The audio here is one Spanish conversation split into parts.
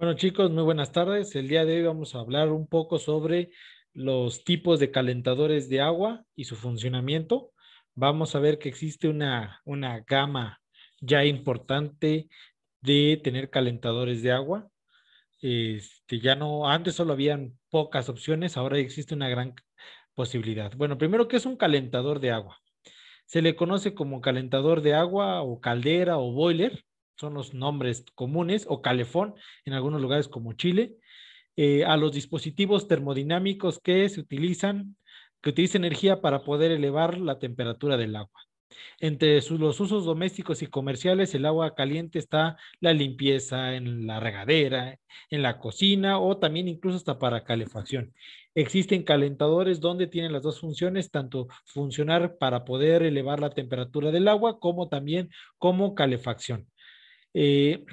Bueno, chicos, muy buenas tardes. El día de hoy vamos a hablar un poco sobre los tipos de calentadores de agua y su funcionamiento. Vamos a ver que existe una, una gama ya importante de tener calentadores de agua. Este, ya no, antes solo habían pocas opciones, ahora existe una gran posibilidad. Bueno, primero, ¿qué es un calentador de agua? Se le conoce como calentador de agua o caldera o boiler son los nombres comunes, o calefón en algunos lugares como Chile, eh, a los dispositivos termodinámicos que se utilizan, que utilizan energía para poder elevar la temperatura del agua. Entre los usos domésticos y comerciales, el agua caliente está la limpieza, en la regadera, en la cocina o también incluso hasta para calefacción. Existen calentadores donde tienen las dos funciones, tanto funcionar para poder elevar la temperatura del agua como también como calefacción. Eh,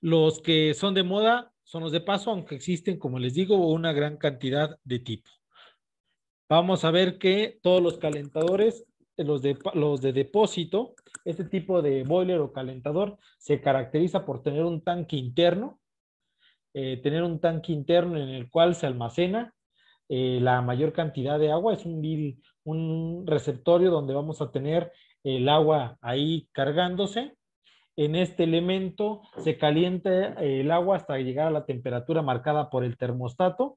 los que son de moda son los de paso, aunque existen, como les digo, una gran cantidad de tipo. Vamos a ver que todos los calentadores, eh, los de, los de depósito, este tipo de boiler o calentador se caracteriza por tener un tanque interno, eh, tener un tanque interno en el cual se almacena la mayor cantidad de agua. Es un, un receptorio donde vamos a tener el agua ahí cargándose en este elemento se calienta eh, el agua hasta llegar a la temperatura marcada por el termostato.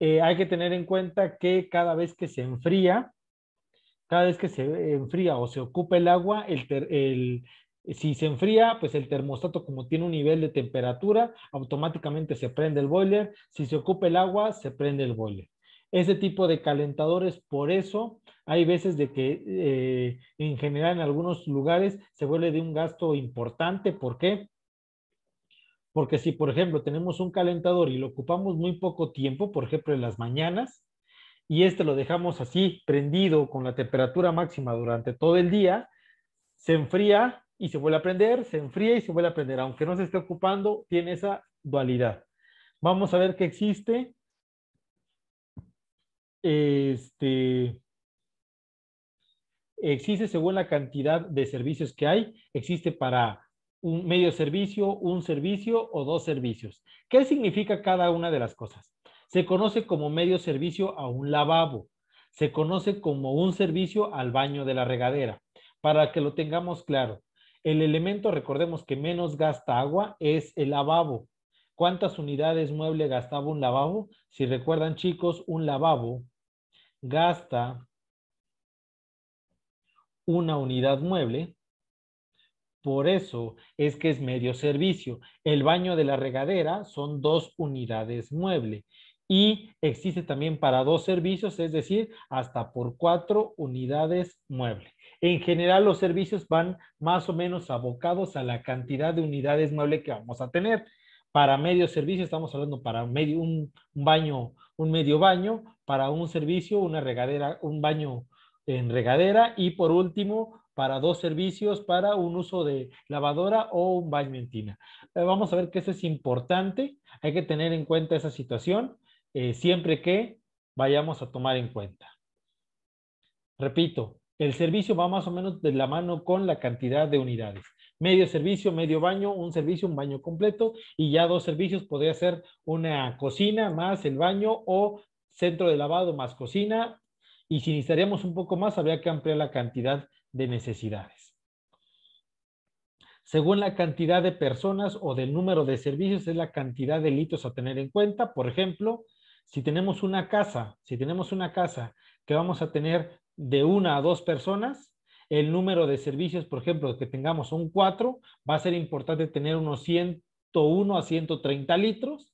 Eh, hay que tener en cuenta que cada vez que se enfría, cada vez que se enfría o se ocupa el agua, si se enfría, pues el termostato como tiene un nivel de temperatura, automáticamente se prende el boiler. Si se ocupa el agua, se prende el boiler ese tipo de calentadores. Por eso hay veces de que eh, en general en algunos lugares se vuelve de un gasto importante. ¿Por qué? Porque si, por ejemplo, tenemos un calentador y lo ocupamos muy poco tiempo, por ejemplo, en las mañanas, y este lo dejamos así prendido con la temperatura máxima durante todo el día, se enfría y se vuelve a prender, se enfría y se vuelve a prender. Aunque no se esté ocupando, tiene esa dualidad. Vamos a ver qué existe este, existe según la cantidad de servicios que hay, existe para un medio servicio, un servicio o dos servicios. ¿Qué significa cada una de las cosas? Se conoce como medio servicio a un lavabo, se conoce como un servicio al baño de la regadera. Para que lo tengamos claro, el elemento, recordemos que menos gasta agua, es el lavabo. ¿Cuántas unidades mueble gastaba un lavabo? Si recuerdan chicos, un lavabo gasta una unidad mueble. Por eso es que es medio servicio. El baño de la regadera son dos unidades mueble. Y existe también para dos servicios, es decir, hasta por cuatro unidades mueble. En general, los servicios van más o menos abocados a la cantidad de unidades mueble que vamos a tener. Para medio servicio, estamos hablando para medio, un baño un medio baño, para un servicio, una regadera, un baño en regadera y por último para dos servicios para un uso de lavadora o un baño en tina. Eh, vamos a ver que eso es importante, hay que tener en cuenta esa situación eh, siempre que vayamos a tomar en cuenta. Repito, el servicio va más o menos de la mano con la cantidad de unidades medio servicio, medio baño, un servicio, un baño completo y ya dos servicios podría ser una cocina más el baño o centro de lavado más cocina y si necesitaríamos un poco más habría que ampliar la cantidad de necesidades. Según la cantidad de personas o del número de servicios es la cantidad de litros a tener en cuenta. Por ejemplo, si tenemos una casa, si tenemos una casa que vamos a tener de una a dos personas, el número de servicios, por ejemplo, que tengamos un 4, va a ser importante tener unos 101 a 130 litros,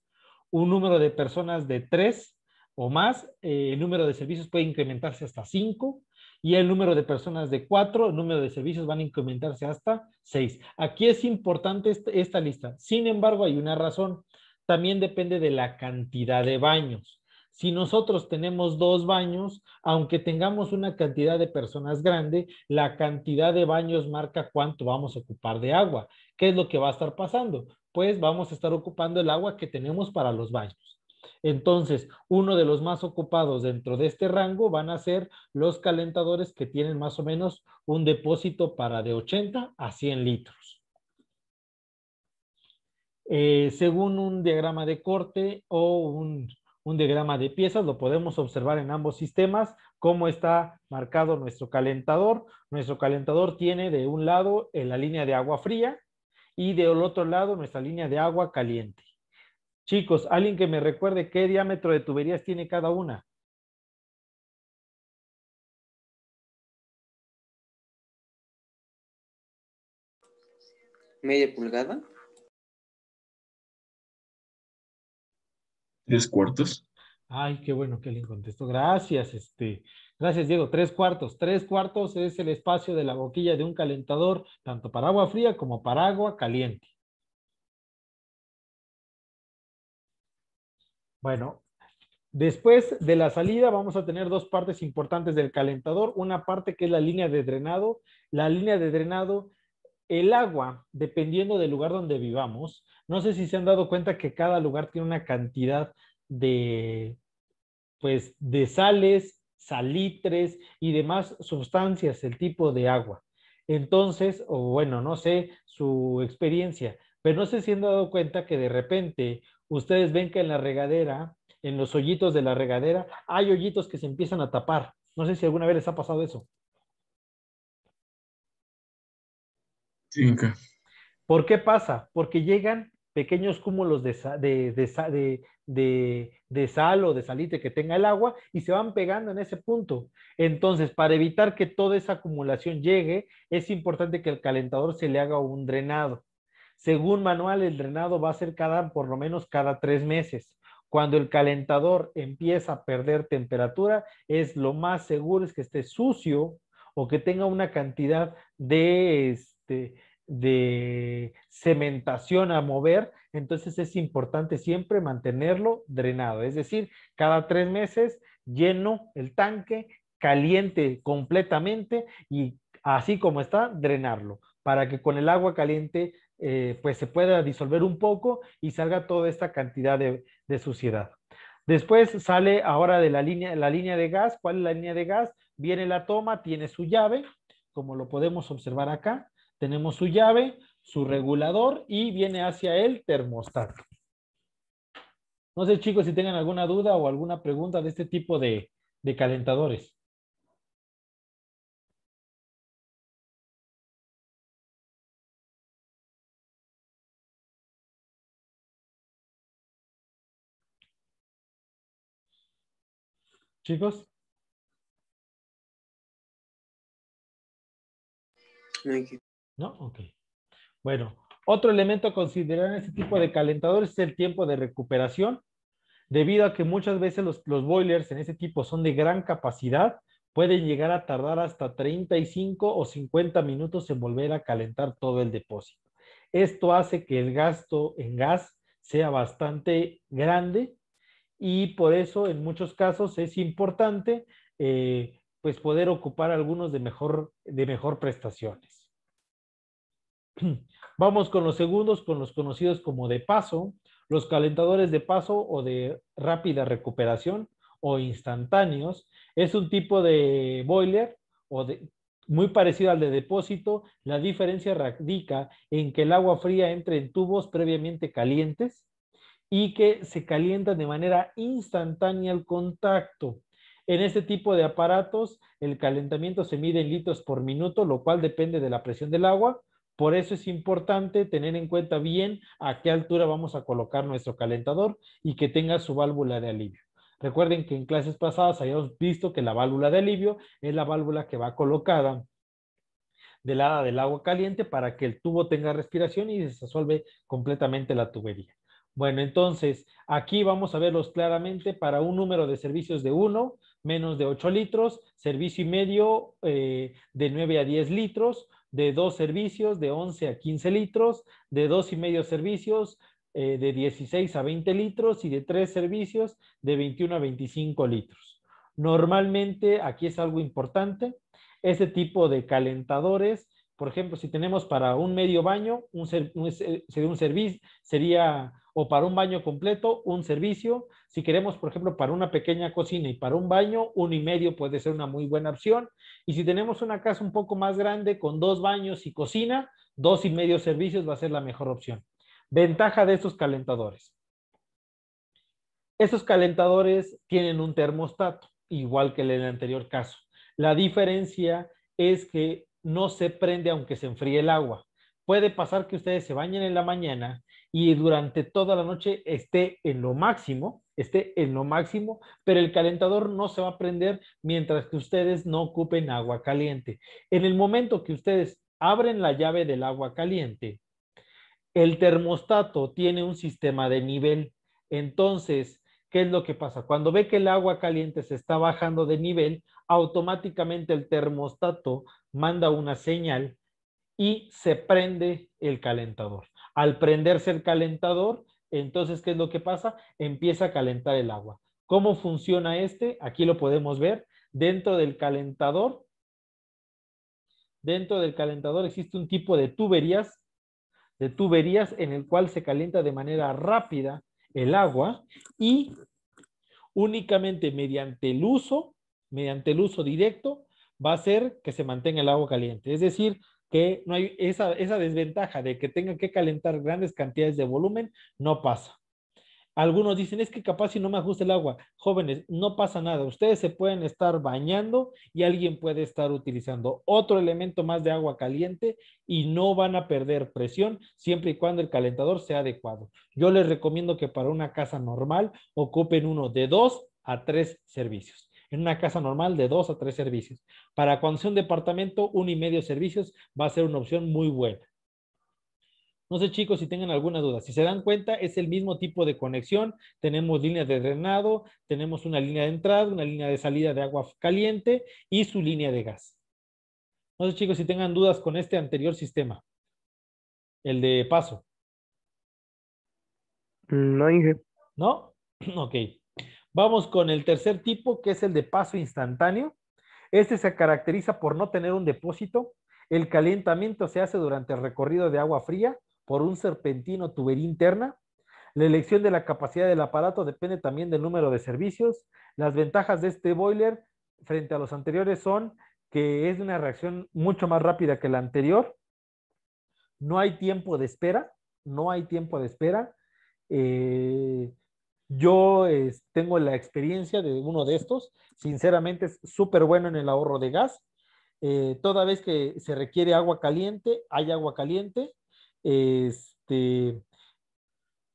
un número de personas de 3 o más, eh, el número de servicios puede incrementarse hasta 5. y el número de personas de 4, el número de servicios van a incrementarse hasta 6. Aquí es importante este, esta, lista. Sin embargo, hay una razón. También depende de la cantidad de baños. Si nosotros tenemos dos baños, aunque tengamos una cantidad de personas grande, la cantidad de baños marca cuánto vamos a ocupar de agua. ¿Qué es lo que va a estar pasando? Pues vamos a estar ocupando el agua que tenemos para los baños. Entonces, uno de los más ocupados dentro de este rango van a ser los calentadores que tienen más o menos un depósito para de 80 a 100 litros. Eh, según un diagrama de corte o un un diagrama de piezas, lo podemos observar en ambos sistemas, cómo está marcado nuestro calentador. Nuestro calentador tiene de un lado eh, la línea de agua fría y del otro lado nuestra línea de agua caliente. Chicos, alguien que me recuerde qué diámetro de tuberías tiene cada una. ¿Media pulgada? Tres cuartos. Ay, qué bueno que le contestó. Gracias, este. Gracias, Diego. Tres cuartos. Tres cuartos es el espacio de la boquilla de un calentador, tanto para agua fría como para agua caliente. Bueno, después de la salida vamos a tener dos partes importantes del calentador. Una parte que es la línea de drenado. La línea de drenado, el agua, dependiendo del lugar donde vivamos, no sé si se han dado cuenta que cada lugar tiene una cantidad de, pues, de sales, salitres y demás sustancias, el tipo de agua. Entonces, o bueno, no sé su experiencia, pero no sé si han dado cuenta que de repente ustedes ven que en la regadera, en los hoyitos de la regadera, hay hoyitos que se empiezan a tapar. No sé si alguna vez les ha pasado eso. Sí, ¿Por qué pasa? Porque llegan pequeños cúmulos de, de, sal o de salite que tenga el agua y se van pegando en ese punto. Entonces, para evitar que toda esa acumulación llegue, es importante que el calentador se le haga un drenado. Según manual, el drenado va a ser cada, por lo menos cada tres meses. Cuando el calentador empieza a perder temperatura, es lo más seguro es que esté sucio o que tenga una cantidad de, este, de cementación a mover, entonces es importante siempre mantenerlo drenado, es decir, cada tres meses lleno el tanque, caliente completamente y así como está, drenarlo para que con el agua caliente eh, pues se pueda disolver un poco y salga toda esta cantidad de, de suciedad. Después sale ahora de la línea, la línea de gas. ¿Cuál es la línea de gas? Viene la toma, tiene su llave, como lo podemos observar acá. Tenemos su llave, su regulador y viene hacia el termostato. No sé, chicos, si tengan alguna duda o alguna pregunta de este tipo de, calentadores. Chicos. ¿No? Ok. Bueno, otro elemento a considerar en este tipo de calentadores es el tiempo de recuperación, debido a que muchas veces los, boilers en ese tipo son de gran capacidad, pueden llegar a tardar hasta 35 o 50 minutos en volver a calentar todo el depósito. Esto hace que el gasto en gas sea bastante grande y por eso en muchos casos es importante eh, pues poder ocupar algunos de mejor, de mejor prestaciones. Vamos con los segundos, con los conocidos como de paso, los calentadores de paso o de rápida recuperación o instantáneos. Es un tipo de boiler o de, muy parecido al de depósito. La diferencia radica en que el agua fría entre en tubos previamente calientes y que se calienta de manera instantánea al contacto. En este tipo de aparatos, el calentamiento se mide en litros por minuto, lo cual depende de la presión del agua por eso es importante tener en cuenta bien a qué altura vamos a colocar nuestro calentador y que tenga su válvula de alivio. Recuerden que en clases pasadas habíamos visto que la válvula de alivio es la válvula que va colocada del lado del agua caliente para que el tubo tenga respiración y desasolve completamente la tubería. Bueno, entonces aquí vamos a verlos claramente para un número de servicios de 1, menos de 8 litros, servicio y medio eh, de 9 a 10 litros, de dos servicios de 11 a 15 litros, de dos y medio servicios eh, de 16 a 20 litros y de tres servicios de 21 a 25 litros. Normalmente, aquí es algo importante, ese tipo de calentadores, por ejemplo, si tenemos para un medio baño, un, un servicio eh, sería o para un baño completo, un servicio. Si queremos, por ejemplo, para una pequeña cocina y para un baño, uno y medio puede ser una muy buena opción. Y si tenemos una casa un poco más grande con dos baños y cocina, dos y medio servicios va a ser la mejor opción. Ventaja de estos calentadores. Estos calentadores tienen un termostato, igual que en el anterior caso. La diferencia es que no se prende aunque se enfríe el agua. Puede pasar que ustedes se bañen en la mañana, y durante toda la noche esté en lo máximo, esté en lo máximo, pero el calentador no se va a prender mientras que ustedes no ocupen agua caliente. En el momento que ustedes abren la llave del agua caliente, el termostato tiene un sistema de nivel. Entonces, ¿qué es lo que pasa? Cuando ve que el agua caliente se está bajando de nivel, automáticamente el termostato manda una señal y se prende el calentador. Al prenderse el calentador, entonces, ¿qué es lo que pasa? Empieza a calentar el agua. ¿Cómo funciona este? Aquí lo podemos ver. Dentro del calentador, dentro del calentador existe un tipo de tuberías, de tuberías en el cual se calienta de manera rápida el agua y únicamente mediante el uso, mediante el uso directo, va a ser que se mantenga el agua caliente. Es decir, que no hay esa, desventaja de que tengan que calentar grandes cantidades de volumen, no pasa. Algunos dicen, es que capaz si no me ajusta el agua. Jóvenes, no pasa nada. Ustedes se pueden estar bañando y alguien puede estar utilizando otro elemento más de agua caliente y no van a perder presión siempre y cuando el calentador sea adecuado. Yo les recomiendo que para una casa normal ocupen uno de dos a tres servicios una casa normal de dos a tres servicios. Para cuando sea un departamento, uno y medio servicios va a ser una opción muy buena. No sé, chicos, si tengan alguna duda. Si se dan cuenta, es el mismo tipo de conexión. Tenemos líneas de drenado, tenemos una línea de entrada, una línea de salida de agua caliente y su línea de gas. No sé, chicos, si tengan dudas con este anterior sistema, el de paso. Mm, no, hay ¿No? Ok. Vamos con el tercer tipo, que es el de paso instantáneo. Este se caracteriza por no tener un depósito. El calentamiento se hace durante el recorrido de agua fría por un serpentino tubería interna. La elección de la capacidad del aparato depende también del número de servicios. Las ventajas de este boiler frente a los anteriores son que es una reacción mucho más rápida que la anterior. No hay tiempo de espera, no hay tiempo de espera. Eh, yo tengo la experiencia de uno de estos. Sinceramente es súper bueno en el ahorro de gas. Eh, toda vez que se requiere agua caliente, hay agua caliente. Este,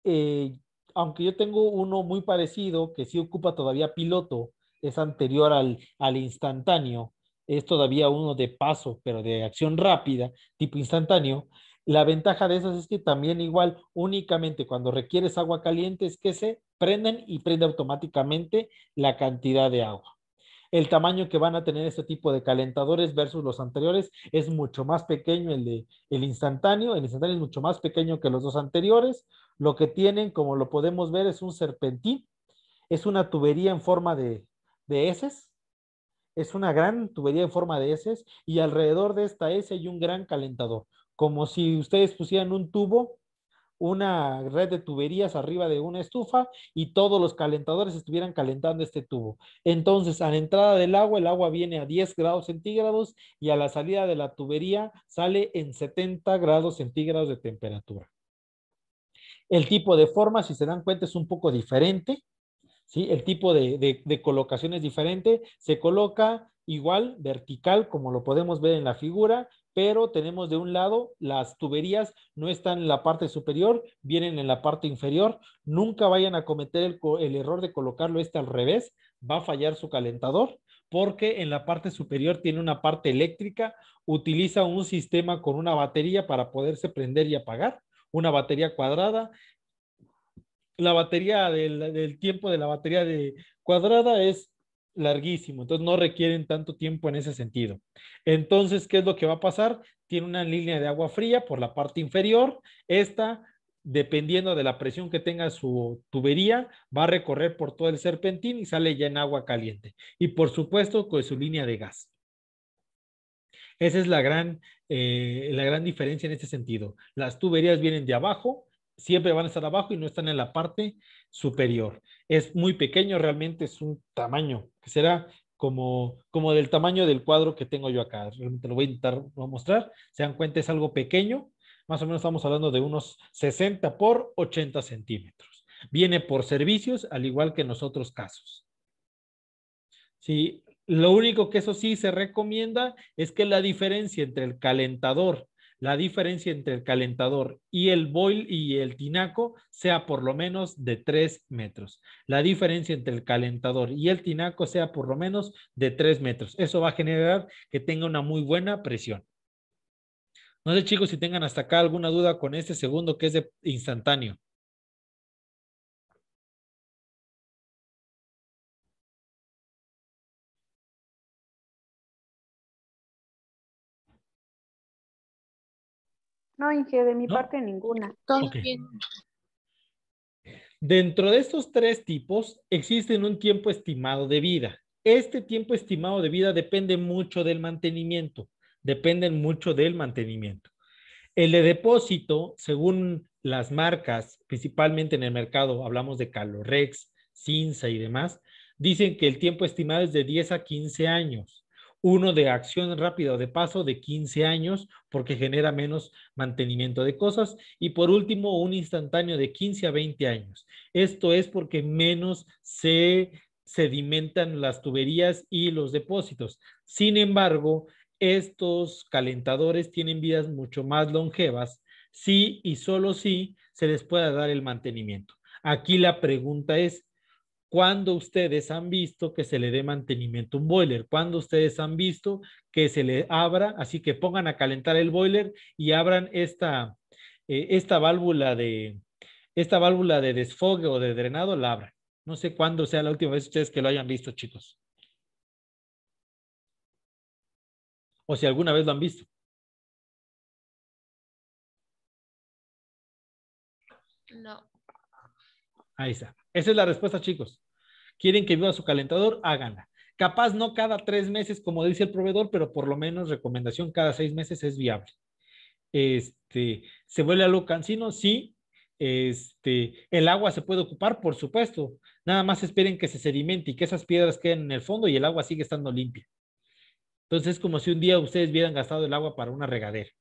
eh, aunque yo tengo uno muy parecido que sí ocupa todavía piloto, es anterior al, al instantáneo, es todavía uno de paso, pero de acción rápida, tipo instantáneo. La ventaja de esas es que también igual únicamente cuando requieres agua caliente es que se prenden y prende automáticamente la cantidad de agua. El tamaño que van a tener este tipo de calentadores versus los anteriores es mucho más pequeño el de el instantáneo, el instantáneo es mucho más pequeño que los dos anteriores. Lo que tienen, como lo podemos ver, es un serpentín, es una tubería en forma de, de heces, es una gran tubería en forma de heces y alrededor de esta S hay un gran calentador, como si ustedes pusieran un tubo una red de tuberías arriba de una estufa y todos los calentadores estuvieran calentando este tubo. Entonces, a la entrada del agua, el agua viene a 10 grados centígrados y a la salida de la tubería sale en 70 grados centígrados de temperatura. El tipo de forma, si se dan cuenta, es un poco diferente. El tipo de, de colocación es diferente. Se coloca igual vertical, como lo podemos ver en la figura, pero tenemos de un lado las tuberías no están en la parte superior, vienen en la parte inferior. Nunca vayan a cometer el, error de colocarlo este al revés, va a fallar su calentador porque en la parte superior tiene una parte eléctrica, utiliza un sistema con una batería para poderse prender y apagar, una batería cuadrada. La batería del, del tiempo de la batería de cuadrada es larguísimo, entonces no requieren tanto tiempo en ese sentido. Entonces, ¿qué es lo que va a pasar? Tiene una línea de agua fría por la parte inferior, esta, dependiendo de la presión que tenga su tubería, va a recorrer por todo el serpentín y sale ya en agua caliente. Y por supuesto, con su línea de gas. Esa es la gran, eh, la gran diferencia en este sentido. Las tuberías vienen de abajo, siempre van a estar abajo y no están en la parte superior. Es muy pequeño, realmente es un tamaño que será como, como del tamaño del cuadro que tengo yo acá. Realmente lo voy a intentar mostrar. Se dan cuenta, es algo pequeño. Más o menos estamos hablando de unos 60 por 80 centímetros. Viene por servicios, al igual que en los otros casos. Sí, lo único que eso sí se recomienda es que la diferencia entre el calentador la diferencia entre el calentador y el boil y el tinaco sea por lo menos de 3 metros. La diferencia entre el calentador y el tinaco sea por lo menos de 3 metros. Eso va a generar que tenga una muy buena presión. No sé chicos si tengan hasta acá alguna duda con este segundo que es de instantáneo. No, Inge, de mi parte ninguna. Dentro de estos tres tipos, existen un tiempo estimado de vida. Este tiempo estimado de vida depende mucho del mantenimiento. Dependen mucho del mantenimiento. El de depósito, según las marcas, principalmente en el mercado, hablamos de Calorex, Cinza y demás, dicen que el tiempo estimado es de 10 a 15 años uno de acción rápida o de paso de 15 años porque genera menos mantenimiento de cosas y por último un instantáneo de 15 a 20 años. Esto es porque menos se sedimentan las tuberías y los depósitos. Sin embargo, estos calentadores tienen vidas mucho más longevas si y solo si se les pueda dar el mantenimiento. Aquí la pregunta es, cuando ustedes han visto que se le dé mantenimiento a un boiler, cuando ustedes han visto que se le abra, así que pongan a calentar el boiler y abran esta, eh, esta válvula de esta válvula de desfogue o de drenado, la abran. No sé cuándo sea la última vez ustedes que lo hayan visto, chicos. O si alguna vez lo han visto. No. Ahí está. Esa es la respuesta, chicos quieren que viva su calentador, háganla. Capaz no cada tres meses, como dice el proveedor, pero por lo menos recomendación cada seis meses es viable. Este, ¿Se vuelve lo cansino? Sí. Este, ¿El agua se puede ocupar? Por supuesto. Nada más esperen que se sedimente y que esas piedras queden en el fondo y el agua sigue estando limpia. Entonces es como si un día ustedes hubieran gastado el agua para una regadera.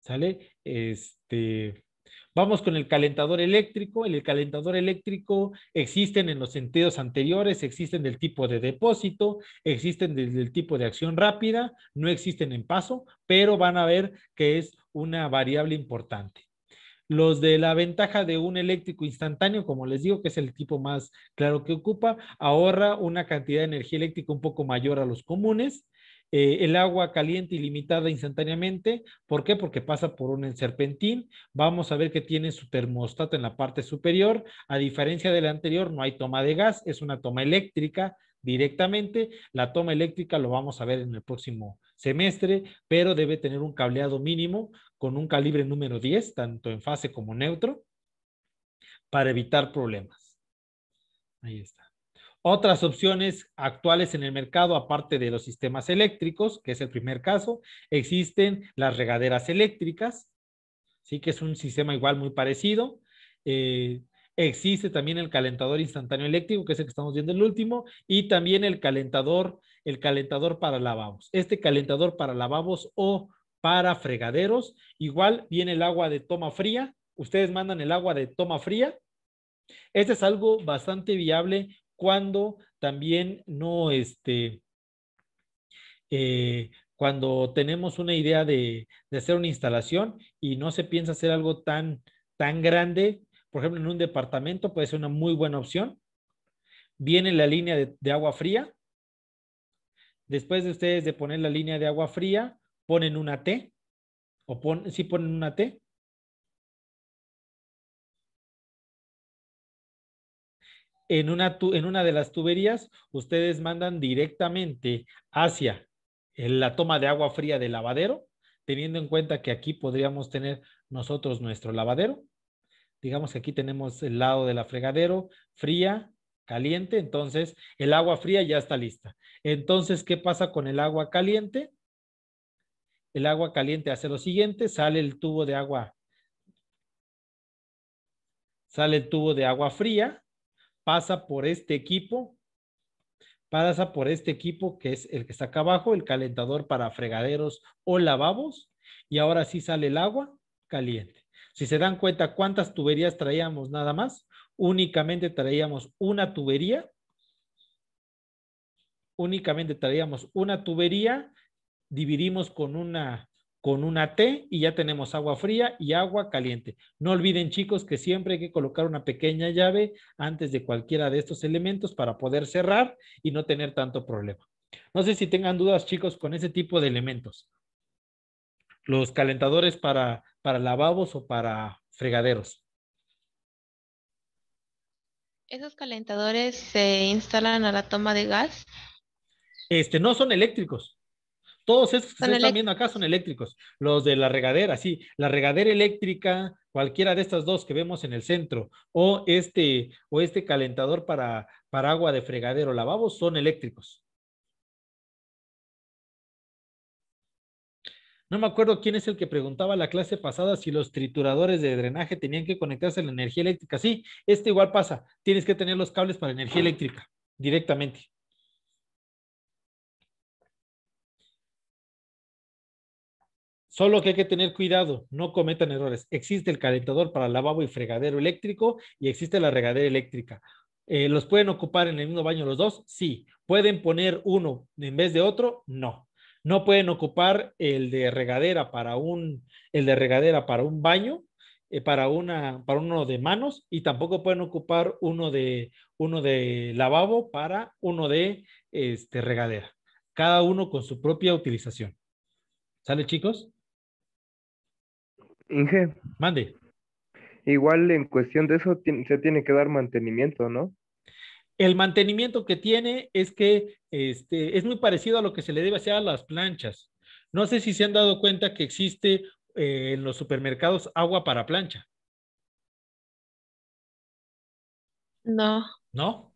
¿Sale? Este, Vamos con el calentador eléctrico. El calentador eléctrico existen en los sentidos anteriores, existen del tipo de depósito, existen del, del tipo de acción rápida, no existen en paso, pero van a ver que es una variable importante. Los de la ventaja de un eléctrico instantáneo, como les digo, que es el tipo más claro que ocupa, ahorra una cantidad de energía eléctrica un poco mayor a los comunes eh, el agua caliente ilimitada instantáneamente. ¿Por qué? Porque pasa por un serpentín. Vamos a ver que tiene su termostato en la parte superior. A diferencia de la anterior, no hay toma de gas, es una toma eléctrica directamente. La toma eléctrica lo vamos a ver en el próximo semestre, pero debe tener un cableado mínimo con un calibre número 10, tanto en fase como neutro, para evitar problemas. Ahí está. Otras opciones actuales en el mercado, aparte de los sistemas eléctricos, que es el primer caso, existen las regaderas eléctricas, sí que es un sistema igual muy parecido. Eh, existe también el calentador instantáneo eléctrico, que es el que estamos viendo el último, y también el calentador, el calentador para lavabos. Este calentador para lavabos o para fregaderos, igual viene el agua de toma fría. Ustedes mandan el agua de toma fría. Este es algo bastante viable cuando también no, este, eh, cuando tenemos una idea de, de, hacer una instalación y no se piensa hacer algo tan, tan grande, por ejemplo, en un departamento puede ser una muy buena opción. Viene la línea de, de agua fría. Después de ustedes de poner la línea de agua fría, ponen una T, o pon, si ponen una T, en una, de las tuberías, ustedes mandan directamente hacia la toma de agua fría del lavadero, teniendo en cuenta que aquí podríamos tener nosotros nuestro lavadero. Digamos que aquí tenemos el lado de la fregadero, fría, caliente, entonces el agua fría ya está lista. Entonces, ¿qué pasa con el agua caliente? El agua caliente hace lo siguiente, sale el tubo de agua, sale el tubo de agua fría, pasa por este equipo, pasa por este equipo que es el que está acá abajo, el calentador para fregaderos o lavabos, y ahora sí sale el agua caliente. Si se dan cuenta cuántas tuberías traíamos nada más, únicamente traíamos una tubería, únicamente traíamos una tubería, dividimos con una con una T y ya tenemos agua fría y agua caliente. No olviden chicos que siempre hay que colocar una pequeña llave antes de cualquiera de estos elementos para poder cerrar y no tener tanto problema. No sé si tengan dudas chicos con ese tipo de elementos. Los calentadores para, para lavabos o para fregaderos. ¿Esos calentadores se instalan a la toma de gas? Este, no son eléctricos todos estos que están viendo acá son eléctricos. Los de la regadera, sí. La regadera eléctrica, cualquiera de estas dos que vemos en el centro, o este, o este calentador para, para agua de fregadero, lavabos, son eléctricos. No me acuerdo quién es el que preguntaba la clase pasada si los trituradores de drenaje tenían que conectarse a la energía eléctrica. Sí, este igual pasa. Tienes que tener los cables para energía eléctrica directamente. Solo que hay que tener cuidado, no cometan errores. Existe el calentador para lavabo y fregadero eléctrico y existe la regadera eléctrica. Eh, ¿Los pueden ocupar en el mismo baño los dos? Sí. ¿Pueden poner uno en vez de otro? No. No pueden ocupar el de regadera para un, el de regadera para un baño, eh, para, una, para uno de manos y tampoco pueden ocupar uno de, uno de lavabo para uno de este, regadera. Cada uno con su propia utilización. ¿Sale chicos? Inge. Mande. Igual en cuestión de eso se tiene que dar mantenimiento, ¿no? El mantenimiento que tiene es que este, es muy parecido a lo que se le debe hacer a las planchas. No sé si se han dado cuenta que existe eh, en los supermercados agua para plancha. No. ¿No?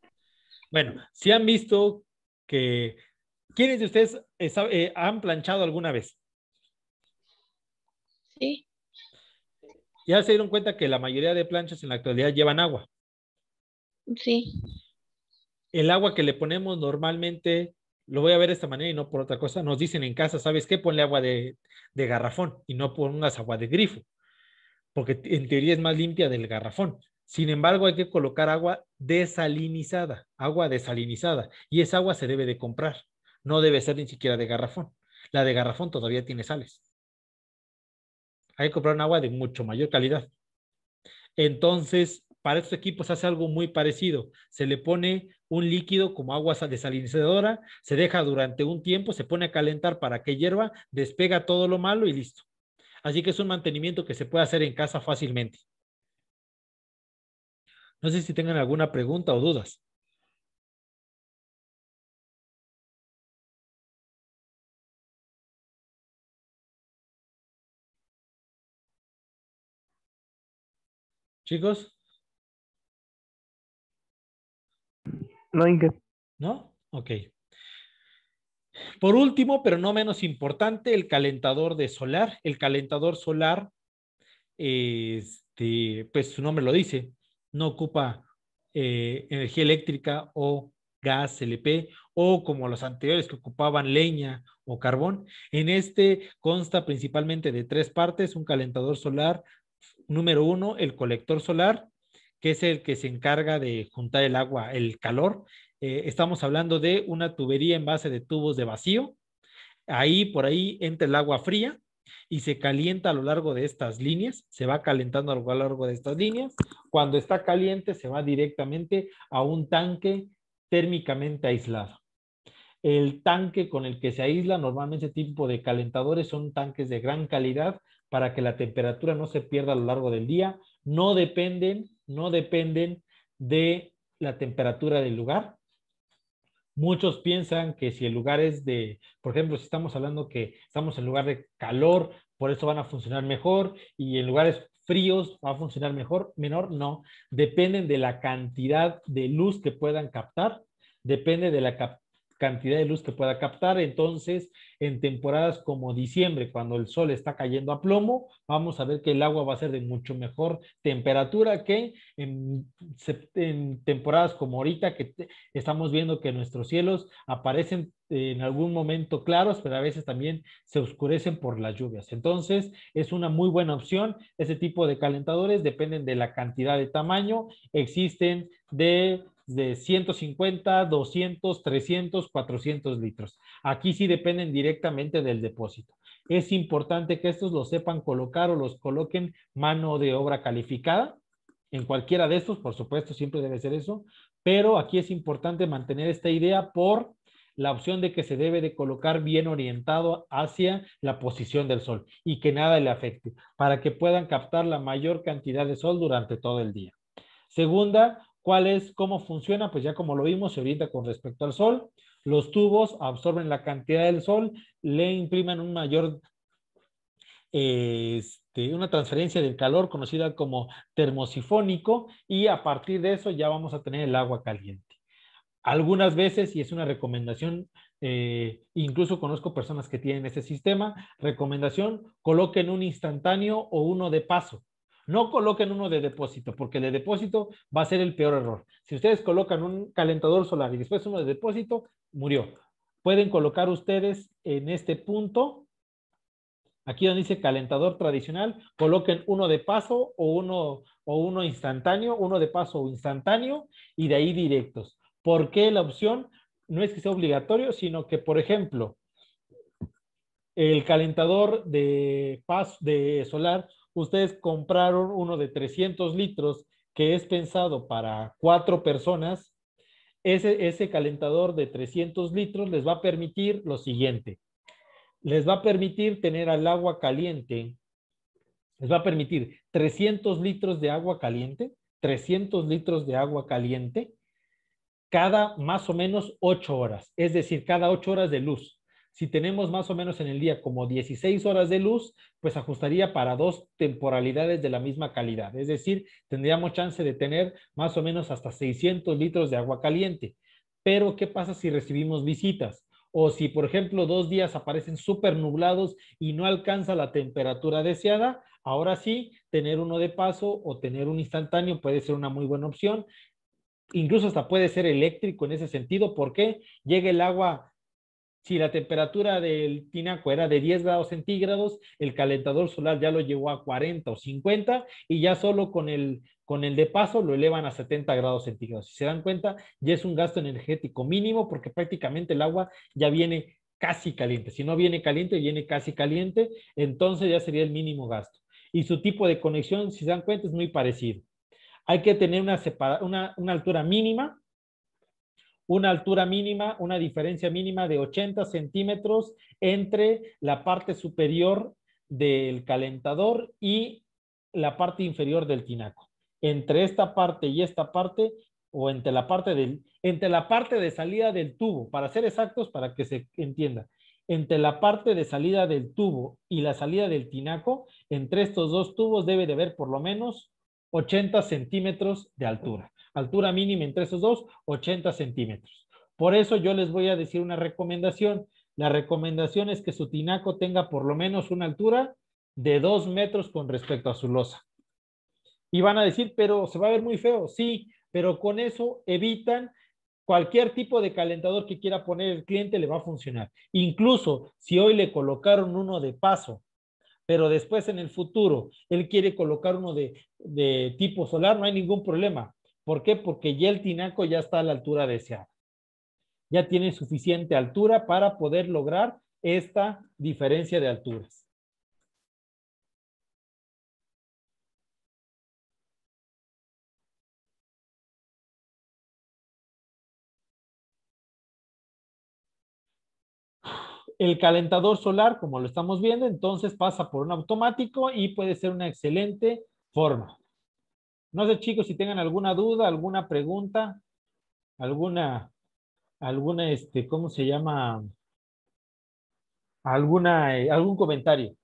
Bueno, si han visto que... ¿Quiénes de ustedes eh, eh, han planchado alguna vez? Sí. Ya se dieron cuenta que la mayoría de planchas en la actualidad llevan agua. Sí. El agua que le ponemos normalmente, lo voy a ver de esta manera y no por otra cosa, nos dicen en casa, ¿sabes qué? Ponle agua de, de garrafón y no pongas agua de grifo, porque en teoría es más limpia del garrafón. Sin embargo, hay que colocar agua desalinizada, agua desalinizada, y esa agua se debe de comprar, no debe ser ni siquiera de garrafón. La de garrafón todavía tiene sales hay que comprar un agua de mucho mayor calidad. Entonces, para estos equipos se hace algo muy parecido. Se le pone un líquido como agua desalinizadora, se deja durante un tiempo, se pone a calentar para que hierva, despega todo lo malo y listo. Así que es un mantenimiento que se puede hacer en casa fácilmente. No sé si tengan alguna pregunta o dudas. Chicos. No, ¿No? Ok. Por último, pero no menos importante, el calentador de solar. El calentador solar, este, pues su nombre lo dice, no ocupa eh, energía eléctrica o gas LP o como los anteriores que ocupaban leña o carbón. En este consta principalmente de tres partes, un calentador solar, número uno, el colector solar, que es el que se encarga de juntar el agua, el calor. Eh, estamos hablando de una tubería en base de tubos de vacío. Ahí por ahí entra el agua fría y se calienta a lo largo de estas líneas, se va calentando a lo largo de estas líneas. Cuando está caliente se va directamente a un tanque térmicamente aislado. El tanque con el que se aísla, normalmente tipo de calentadores son tanques de gran calidad para que la temperatura no se pierda a lo largo del día. No dependen, no dependen de la temperatura del lugar. Muchos piensan que si el lugar es de, por ejemplo, si estamos hablando que estamos en lugar de calor, por eso van a funcionar mejor y en lugares fríos va a funcionar mejor, menor, no. Dependen de la cantidad de luz que puedan captar, depende de la, cantidad de luz que pueda captar. Entonces, en temporadas como diciembre, cuando el sol está cayendo a plomo, vamos a ver que el agua va a ser de mucho mejor temperatura que en, temporadas como ahorita, que estamos viendo que nuestros cielos aparecen eh, en algún momento claros, pero a veces también se oscurecen por las lluvias. Entonces, es una muy buena opción. Ese tipo de calentadores dependen de la cantidad de tamaño. Existen de de 150, 200, 300, 400 litros. Aquí sí dependen directamente del depósito. Es importante que estos los sepan colocar o los coloquen mano de obra calificada. En cualquiera de estos, por supuesto, siempre debe ser eso. Pero aquí es importante mantener esta idea por la opción de que se debe de colocar bien orientado hacia la posición del sol y que nada le afecte para que puedan captar la mayor cantidad de sol durante todo el día. Segunda, cuál es, cómo funciona, pues ya como lo vimos, se orienta con respecto al sol. Los tubos absorben la cantidad del sol, le imprimen un mayor, eh, este, una transferencia del calor conocida como termosifónico y a partir de eso ya vamos a tener el agua caliente. Algunas veces, y es una recomendación, eh, incluso conozco personas que tienen este sistema, recomendación, coloquen un instantáneo o uno de paso no coloquen uno de depósito, porque de depósito va a ser el peor error. Si ustedes colocan un calentador solar y después uno de depósito, murió. Pueden colocar ustedes en este punto, aquí donde dice calentador tradicional, coloquen uno de paso o uno, o uno instantáneo, uno de paso o instantáneo y de ahí directos. ¿Por qué la opción? No es que sea obligatorio, sino que, por ejemplo, el calentador de, paso, de solar ustedes compraron uno de 300 litros que es pensado para cuatro personas, ese, calentador de 300 litros les va a permitir lo siguiente. Les va a permitir tener al agua caliente, les va a permitir 300 litros de agua caliente, 300 litros de agua caliente, cada más o menos ocho horas, es decir, cada 8 horas de luz si tenemos más o menos en el día como 16 horas de luz, pues ajustaría para dos temporalidades de la misma calidad. Es decir, tendríamos chance de tener más o menos hasta 600 litros de agua caliente. Pero, ¿qué pasa si recibimos visitas? O si, por ejemplo, dos días aparecen súper nublados y no alcanza la temperatura deseada, ahora sí, tener uno de paso o tener un instantáneo puede ser una muy buena opción. Incluso hasta puede ser eléctrico en ese sentido, porque llega el agua si la temperatura del tinaco era de 10 grados centígrados, el calentador solar ya lo llevó a 40 o 50 y ya solo con el, con el de paso lo elevan a 70 grados centígrados. Si se dan cuenta, ya es un gasto energético mínimo porque prácticamente el agua ya viene casi caliente. Si no viene caliente, viene casi caliente, entonces ya sería el mínimo gasto. Y su tipo de conexión, si se dan cuenta, es muy parecido. Hay que tener una, una altura mínima una altura mínima, una diferencia mínima de 80 centímetros entre la parte superior del calentador y la parte inferior del tinaco. Entre esta parte y esta parte, o entre la parte, del, entre la parte de salida del tubo, para ser exactos, para que se entienda, entre la parte de salida del tubo y la salida del tinaco, entre estos dos tubos debe de haber por lo menos 80 centímetros de altura altura mínima entre esos dos, 80 centímetros. Por eso yo les voy a decir una recomendación. La recomendación es que su tinaco tenga por lo menos una altura de dos metros con respecto a su losa. Y van a decir, pero se va a ver muy feo. Sí, pero con eso evitan cualquier tipo de calentador que quiera poner el cliente le va a funcionar. Incluso si hoy le colocaron uno de paso, pero después en el futuro él quiere colocar uno de tipo solar, no hay ningún problema. ¿Por qué? Porque ya el tinaco ya está a la altura deseada. Ya tiene suficiente altura para poder lograr esta diferencia de alturas. el calentador solar, como lo estamos viendo, entonces pasa por un automático y puede ser una excelente forma. No sé, chicos, si tengan alguna duda, alguna pregunta, alguna, alguna, este, ¿cómo se llama? Alguna, eh, algún comentario.